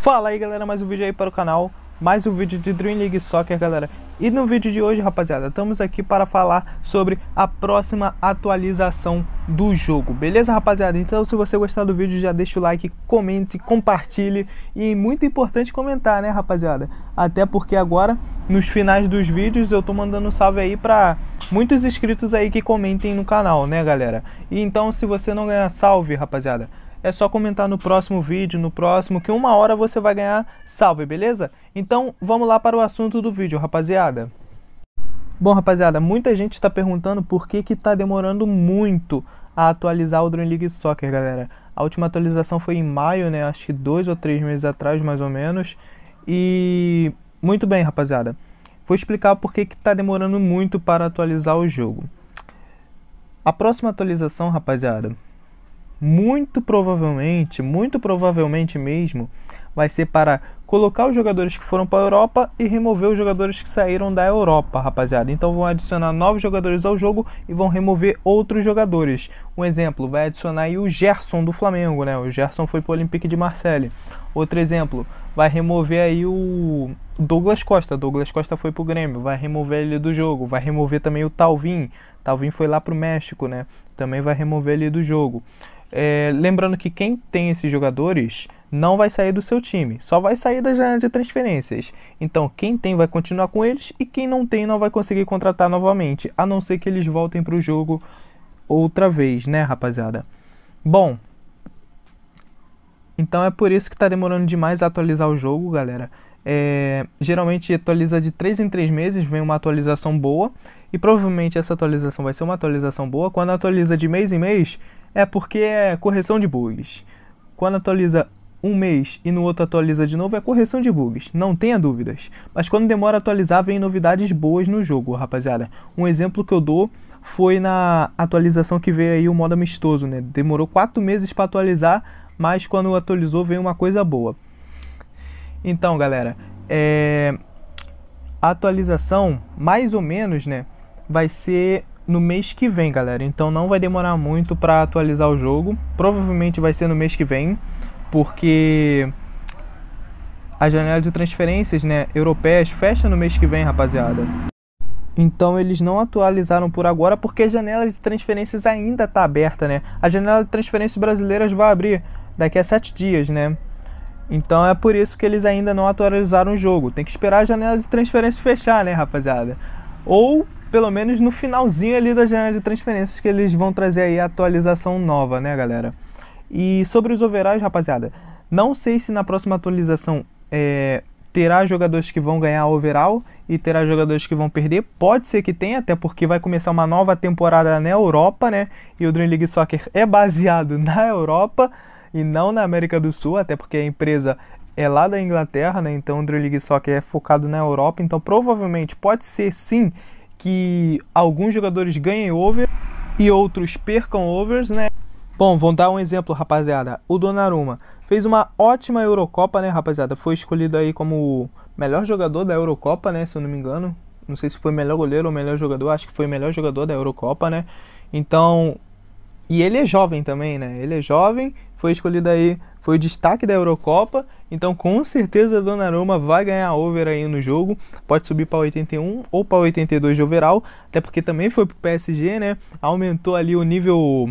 Fala aí galera, mais um vídeo aí para o canal, mais um vídeo de Dream League Soccer galera E no vídeo de hoje rapaziada, estamos aqui para falar sobre a próxima atualização do jogo Beleza rapaziada? Então se você gostar do vídeo já deixa o like, comente, compartilhe E muito importante comentar né rapaziada Até porque agora nos finais dos vídeos eu tô mandando um salve aí para muitos inscritos aí que comentem no canal né galera E então se você não ganhar salve rapaziada é só comentar no próximo vídeo, no próximo, que uma hora você vai ganhar salve, beleza? Então vamos lá para o assunto do vídeo, rapaziada. Bom, rapaziada, muita gente está perguntando por que que tá demorando muito a atualizar o Dream League Soccer, galera. A última atualização foi em maio, né? Acho que dois ou três meses atrás, mais ou menos. E muito bem, rapaziada. Vou explicar por que que tá demorando muito para atualizar o jogo. A próxima atualização, rapaziada, muito provavelmente, muito provavelmente mesmo, vai ser para colocar os jogadores que foram para a Europa e remover os jogadores que saíram da Europa, rapaziada. Então vão adicionar novos jogadores ao jogo e vão remover outros jogadores. Um exemplo, vai adicionar aí o Gerson do Flamengo, né? O Gerson foi para o Olympique de Marseille. Outro exemplo, vai remover aí o Douglas Costa. Douglas Costa foi para o Grêmio, vai remover ele do jogo. Vai remover também o Talvin. Talvin foi lá para o México, né? Também vai remover ele do jogo. É, lembrando que quem tem esses jogadores não vai sair do seu time, só vai sair da janela de transferências. Então, quem tem vai continuar com eles e quem não tem não vai conseguir contratar novamente, a não ser que eles voltem para o jogo outra vez, né, rapaziada? Bom, então é por isso que está demorando demais a atualizar o jogo, galera. É, geralmente atualiza de 3 em 3 meses, vem uma atualização boa, e provavelmente essa atualização vai ser uma atualização boa. Quando atualiza de mês em mês, é porque é correção de bugs. Quando atualiza um mês e no outro atualiza de novo, é correção de bugs, não tenha dúvidas. Mas quando demora a atualizar, vem novidades boas no jogo, rapaziada. Um exemplo que eu dou foi na atualização que veio aí o modo amistoso, né? Demorou 4 meses para atualizar, mas quando atualizou veio uma coisa boa. Então, galera, é... a atualização, mais ou menos, né, vai ser no mês que vem, galera. Então não vai demorar muito para atualizar o jogo. Provavelmente vai ser no mês que vem, porque a janela de transferências, né, europeias fecha no mês que vem, rapaziada. Então eles não atualizaram por agora porque a janela de transferências ainda está aberta, né? A janela de transferências brasileiras vai abrir daqui a sete dias, né? Então é por isso que eles ainda não atualizaram o jogo. Tem que esperar a janela de transferência fechar, né, rapaziada? Ou pelo menos no finalzinho ali da janela de transferências, que eles vão trazer aí a atualização nova, né, galera? E sobre os overalls, rapaziada, não sei se na próxima atualização é, terá jogadores que vão ganhar overall e terá jogadores que vão perder. Pode ser que tenha, até porque vai começar uma nova temporada na Europa, né? E o Dream League Soccer é baseado na Europa e não na América do Sul, até porque a empresa é lá da Inglaterra, né? Então o Dream League Soccer é focado na Europa, então provavelmente pode ser sim que alguns jogadores ganhem over e outros percam overs, né? Bom, vou dar um exemplo, rapaziada. O Donnarumma fez uma ótima Eurocopa, né, rapaziada? Foi escolhido aí como o melhor jogador da Eurocopa, né, se eu não me engano. Não sei se foi melhor goleiro ou melhor jogador, acho que foi melhor jogador da Eurocopa, né? Então, e ele é jovem também, né? Ele é jovem, foi escolhido aí, foi o destaque da Eurocopa, então com certeza Donnarumma vai ganhar over aí no jogo, pode subir para 81 ou para 82 de overall, até porque também foi para o PSG, né? Aumentou ali o nível,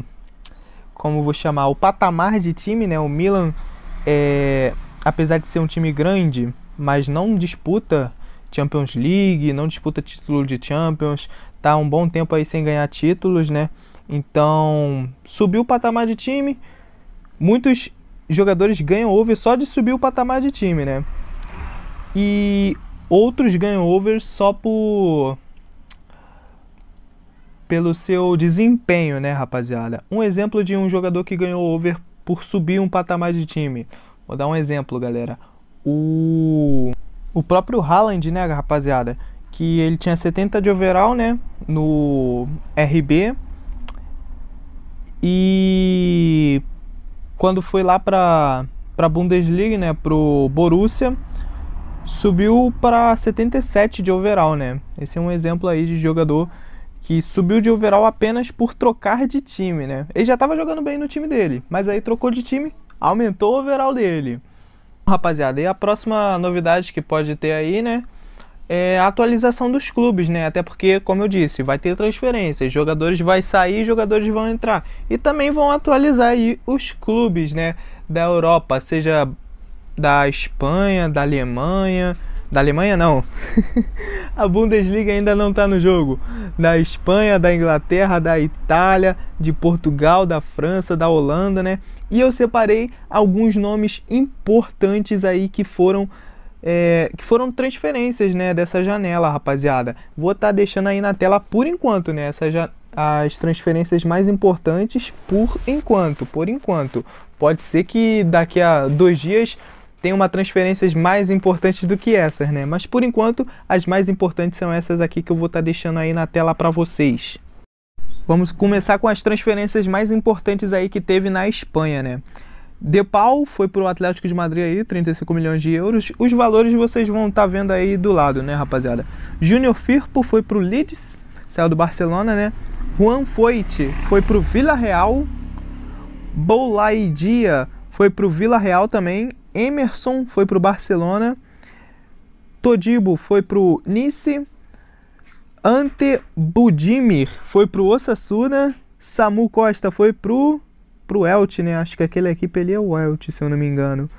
como vou chamar, o patamar de time, né? O Milan, é, apesar de ser um time grande, mas não disputa Champions League, não disputa título de Champions, tá um bom tempo aí sem ganhar títulos, né? Então, subiu o patamar de time. Muitos jogadores ganham over só de subir o patamar de time, né? E outros ganham over só por pelo seu desempenho, né, rapaziada? Um exemplo de um jogador que ganhou over por subir um patamar de time. Vou dar um exemplo, galera. O o próprio Haaland, né, rapaziada, que ele tinha 70 de overall, né, no RB e quando foi lá para para Bundesliga, né, pro Borussia, subiu para 77 de overall, né? Esse é um exemplo aí de jogador que subiu de overall apenas por trocar de time, né? Ele já estava jogando bem no time dele, mas aí trocou de time, aumentou o overall dele. Rapaziada, e a próxima novidade que pode ter aí, né? é, a atualização dos clubes, né? Até porque, como eu disse, vai ter transferências, jogadores vai sair, jogadores vão entrar e também vão atualizar aí os clubes, né? Da Europa, seja da Espanha, da Alemanha, da Alemanha não. a Bundesliga ainda não está no jogo. Da Espanha, da Inglaterra, da Itália, de Portugal, da França, da Holanda, né? E eu separei alguns nomes importantes aí que foram é, que foram transferências, né, dessa janela, rapaziada. Vou estar tá deixando aí na tela por enquanto, né, essas as transferências mais importantes por enquanto, por enquanto. Pode ser que daqui a dois dias tenha uma transferências mais importantes do que essas, né? Mas por enquanto, as mais importantes são essas aqui que eu vou estar tá deixando aí na tela para vocês. Vamos começar com as transferências mais importantes aí que teve na Espanha, né? De Paul foi para o Atlético de Madrid aí, 35 milhões de euros. Os valores vocês vão estar tá vendo aí do lado, né, rapaziada? Júnior Firpo foi para o Leeds, saiu do Barcelona, né? Juan Foyt foi para o Vila Real. Boulaidia foi para o Vila Real também. Emerson foi para o Barcelona. Todibo foi para o Nice. Ante Budimir foi para o Osasuna. Samu Costa foi para o pro Elche, né? Acho que aquela equipe ali é o Elche, se eu não me engano.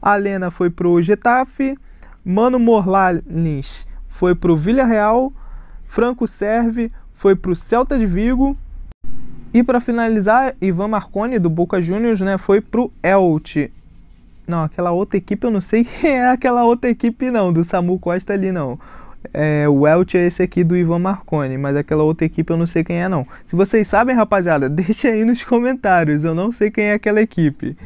Alena foi pro Getafe, Mano Morlales foi pro Villarreal, Franco Serve foi pro Celta de Vigo. E para finalizar, Ivan Marconi do Boca Juniors, né, foi pro Elche. Não, aquela outra equipe eu não sei quem é aquela outra equipe não, do Samu Costa ali não é, o Welch é esse aqui do Ivan Marconi, mas aquela outra equipe eu não sei quem é não. Se vocês sabem, rapaziada, deixa aí nos comentários, eu não sei quem é aquela equipe.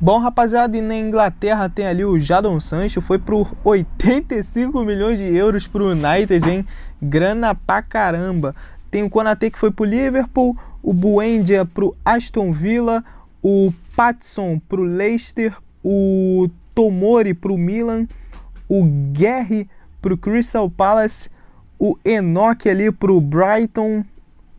Bom, rapaziada, e na Inglaterra tem ali o Jadon Sancho, foi por 85 milhões de euros pro United, hein? Grana pra caramba. Tem o Konate que foi pro Liverpool, o Buendia pro Aston Villa, o Patson pro Leicester, o Tomori pro Milan, o Guerre para o Crystal Palace, o Enoch ali para o Brighton,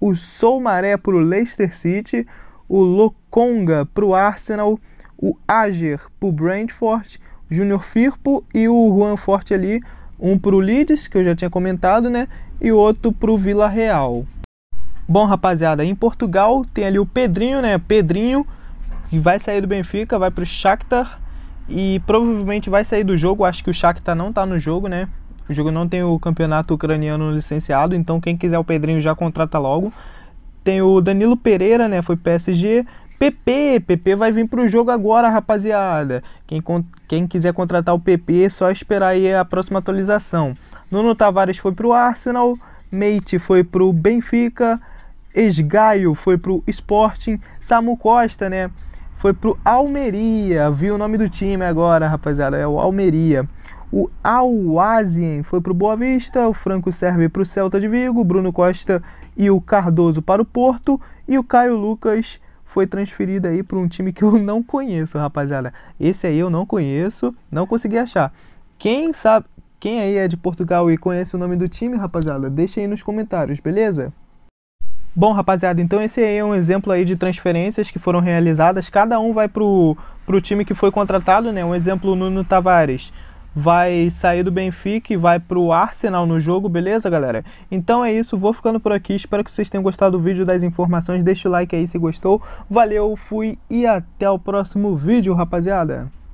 o Soumaré para o Leicester City, o Lokonga para o Arsenal, o Ager para o Brentford, o Júnior Firpo e o Juan Forte ali, um para o Leeds, que eu já tinha comentado, né, e outro para o Vila Real. Bom, rapaziada, em Portugal tem ali o Pedrinho, né, Pedrinho, que vai sair do Benfica, vai para o Shakhtar, e provavelmente vai sair do jogo. Acho que o Shakhtar não tá no jogo, né? O jogo não tem o campeonato ucraniano licenciado, então quem quiser o Pedrinho já contrata logo. Tem o Danilo Pereira, né? Foi PSG. PP, PP vai vir pro jogo agora, rapaziada. Quem, quem quiser contratar o PP, é só esperar aí a próxima atualização. Nuno Tavares foi pro Arsenal, Mate foi pro Benfica, Esgaio foi pro Sporting, Samu Costa, né? Foi pro Almeria, viu o nome do time agora, rapaziada, é o Almeria. O Alwazien foi para o Boa Vista, o Franco serve para o Celta de Vigo, o Bruno Costa e o Cardoso para o Porto e o Caio Lucas foi transferido aí para um time que eu não conheço, rapaziada. Esse aí eu não conheço, não consegui achar. Quem sabe, quem aí é de Portugal e conhece o nome do time, rapaziada, deixa aí nos comentários, beleza? Bom, rapaziada, então esse aí é um exemplo aí de transferências que foram realizadas. Cada um vai pro, pro time que foi contratado, né? Um exemplo, o Nuno Tavares vai sair do Benfica e vai pro Arsenal no jogo, beleza, galera? Então é isso, vou ficando por aqui. Espero que vocês tenham gostado do vídeo, das informações. Deixa o like aí se gostou. Valeu, fui e até o próximo vídeo, rapaziada.